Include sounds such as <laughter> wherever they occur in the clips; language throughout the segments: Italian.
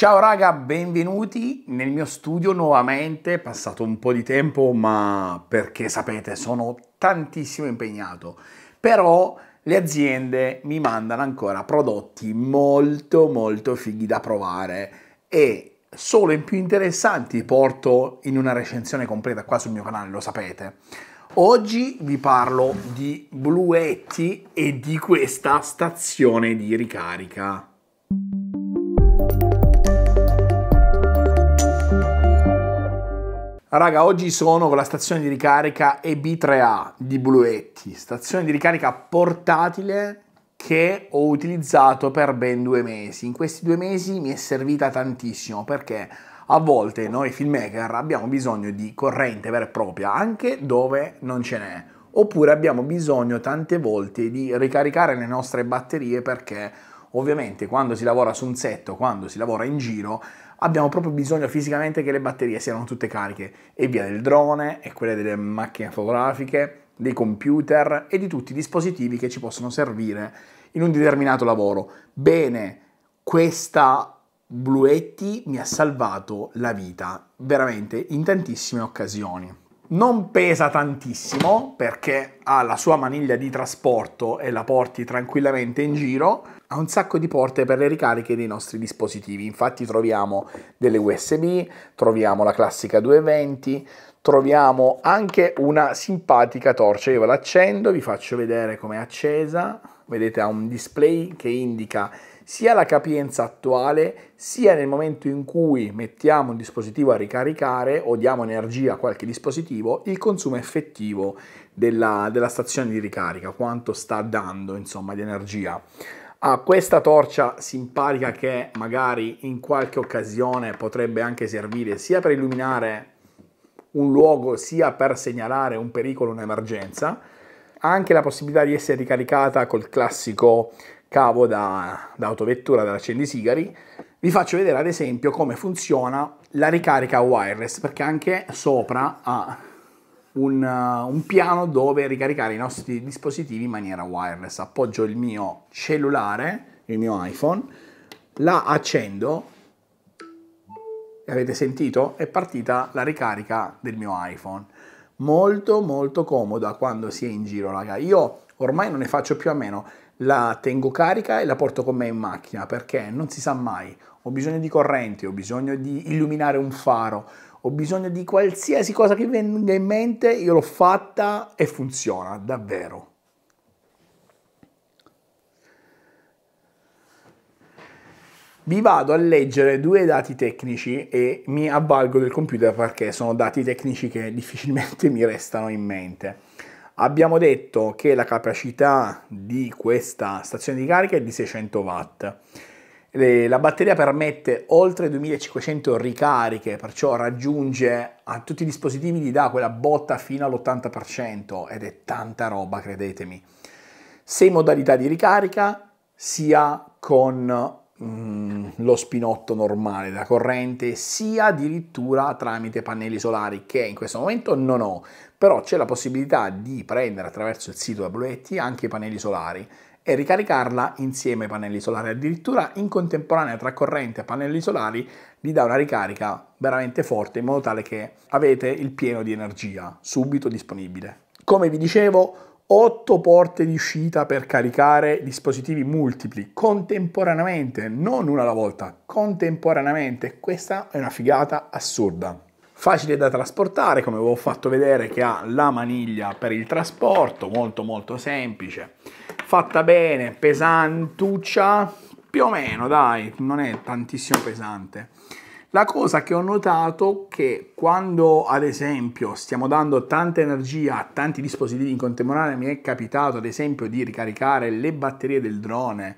Ciao raga, benvenuti nel mio studio nuovamente, è passato un po' di tempo ma perché sapete sono tantissimo impegnato, però le aziende mi mandano ancora prodotti molto molto fighi da provare e solo i più interessanti porto in una recensione completa qua sul mio canale, lo sapete. Oggi vi parlo di Bluetti e di questa stazione di ricarica. Raga, oggi sono con la stazione di ricarica EB3A di Bluetti, stazione di ricarica portatile che ho utilizzato per ben due mesi. In questi due mesi mi è servita tantissimo perché a volte noi filmmaker abbiamo bisogno di corrente vera e propria anche dove non ce n'è. Oppure abbiamo bisogno tante volte di ricaricare le nostre batterie perché Ovviamente quando si lavora su un set o quando si lavora in giro abbiamo proprio bisogno fisicamente che le batterie siano tutte cariche e via del drone e quelle delle macchine fotografiche, dei computer e di tutti i dispositivi che ci possono servire in un determinato lavoro. Bene, questa Bluetti mi ha salvato la vita veramente in tantissime occasioni non pesa tantissimo perché ha la sua maniglia di trasporto e la porti tranquillamente in giro, ha un sacco di porte per le ricariche dei nostri dispositivi, infatti troviamo delle USB, troviamo la classica 220, troviamo anche una simpatica torcia, io ve l'accendo, vi faccio vedere com'è accesa, vedete ha un display che indica sia la capienza attuale, sia nel momento in cui mettiamo un dispositivo a ricaricare o diamo energia a qualche dispositivo, il consumo effettivo della, della stazione di ricarica, quanto sta dando insomma di energia a questa torcia simpatica che magari in qualche occasione potrebbe anche servire sia per illuminare un luogo sia per segnalare un pericolo, un'emergenza, ha anche la possibilità di essere ricaricata col classico cavo da, da autovettura dell'accendisigari, vi faccio vedere ad esempio come funziona la ricarica wireless, perché anche sopra ha un, un, piano dove ricaricare i nostri dispositivi in maniera wireless. Appoggio il mio cellulare, il mio iPhone, la accendo, avete sentito? È partita la ricarica del mio iPhone. Molto molto comoda quando si è in giro, raga. Io ormai non ne faccio più a meno la tengo carica e la porto con me in macchina perché non si sa mai, ho bisogno di corrente, ho bisogno di illuminare un faro, ho bisogno di qualsiasi cosa che venga in mente, io l'ho fatta e funziona davvero. Vi vado a leggere due dati tecnici e mi avvalgo del computer perché sono dati tecnici che difficilmente mi restano in mente. Abbiamo detto che la capacità di questa stazione di carica è di 600 watt. La batteria permette oltre 2500 ricariche, perciò raggiunge a tutti i dispositivi gli dà quella botta fino all'80% ed è tanta roba, credetemi. Sei modalità di ricarica, sia con Mm, lo spinotto normale da corrente sia addirittura tramite pannelli solari che in questo momento non ho però c'è la possibilità di prendere attraverso il sito WT anche i pannelli solari e ricaricarla insieme ai pannelli solari. Addirittura in contemporanea tra corrente e pannelli solari vi dà una ricarica veramente forte in modo tale che avete il pieno di energia subito disponibile. Come vi dicevo, 8 porte di uscita per caricare dispositivi multipli contemporaneamente, non una alla volta, contemporaneamente. Questa è una figata assurda. Facile da trasportare, come vi ho fatto vedere che ha la maniglia per il trasporto, molto molto semplice. Fatta bene, pesantuccia, più o meno dai, non è tantissimo pesante. La cosa che ho notato è che quando ad esempio stiamo dando tanta energia a tanti dispositivi in contemporanea, mi è capitato ad esempio di ricaricare le batterie del drone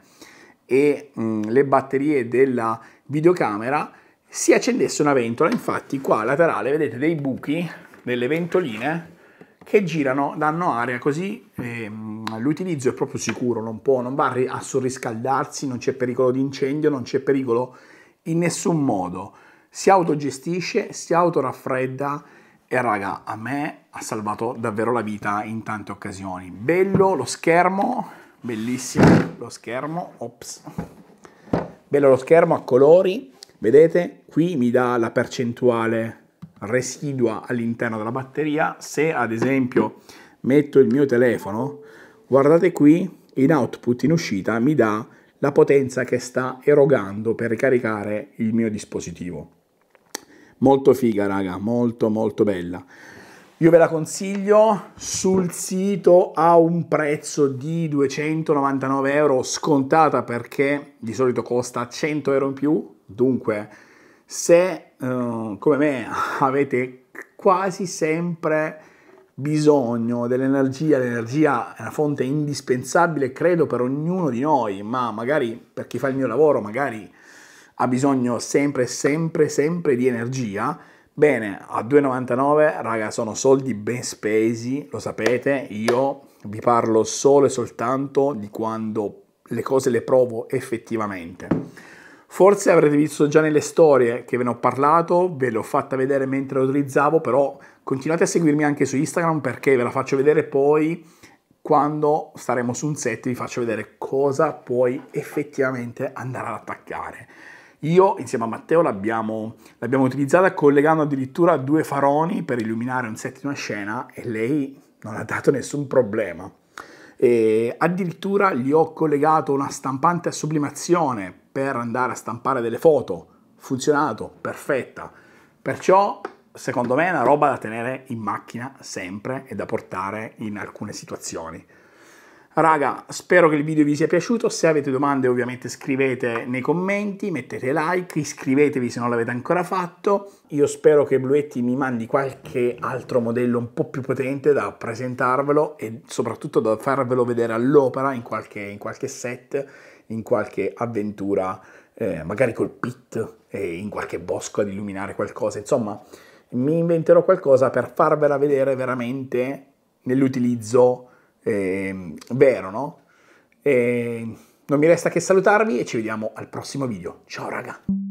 e mh, mm, le batterie della videocamera, si accendesse una ventola, infatti qua laterale vedete dei buchi, delle ventoline che girano, danno aria così ehm, l'utilizzo è proprio sicuro, non, può, non va a sorriscaldarsi, non c'è pericolo di incendio, non c'è pericolo di in nessun modo. Si autogestisce, si autoraffredda e raga, a me ha salvato davvero la vita in tante occasioni. Bello lo schermo, bellissimo lo schermo, ops. Bello lo schermo a colori, vedete? Qui mi dà la percentuale residua all'interno della batteria. Se ad esempio metto il mio telefono, guardate qui, in output in uscita mi dà la potenza che sta erogando per ricaricare il mio dispositivo. Molto figa, raga, molto molto bella. Io ve la consiglio sul sito a un prezzo di 299 euro scontata perché di solito costa 100 euro in più. Dunque, se eh, come me <laughs> avete quasi sempre bisogno dell'energia, l'energia è una fonte indispensabile, credo, per ognuno di noi, ma magari per chi fa il mio lavoro, magari ha bisogno sempre, sempre, sempre di energia. Bene, a 2,99 raga sono soldi ben spesi, lo sapete, io vi parlo solo e soltanto di quando le cose le provo effettivamente. Forse avrete visto già nelle storie che ve ne ho parlato, ve l'ho fatta vedere mentre lo utilizzavo, però continuate a seguirmi anche su Instagram perché ve la faccio vedere poi quando staremo su un set vi faccio vedere cosa puoi effettivamente andare ad attaccare. Io insieme a Matteo l'abbiamo, utilizzata collegando addirittura due faroni per illuminare un set di una scena e lei non ha dato nessun problema. E addirittura gli ho collegato una stampante a sublimazione per andare a stampare delle foto. Funzionato, perfetta. Perciò secondo me è una roba da tenere in macchina sempre e da portare in alcune situazioni. Raga, spero che il video vi sia piaciuto, se avete domande ovviamente scrivete nei commenti, mettete like, iscrivetevi se non l'avete ancora fatto. Io spero che Bluetti mi mandi qualche altro modello un po' più potente da presentarvelo e soprattutto da farvelo vedere all'opera in qualche, in qualche set, in qualche avventura, eh, magari col pit, eh, in qualche bosco ad illuminare qualcosa, insomma mi inventerò qualcosa per farvela vedere veramente nell'utilizzo eh, vero, no? E ehm, non mi resta che salutarvi e ci vediamo al prossimo video. Ciao raga!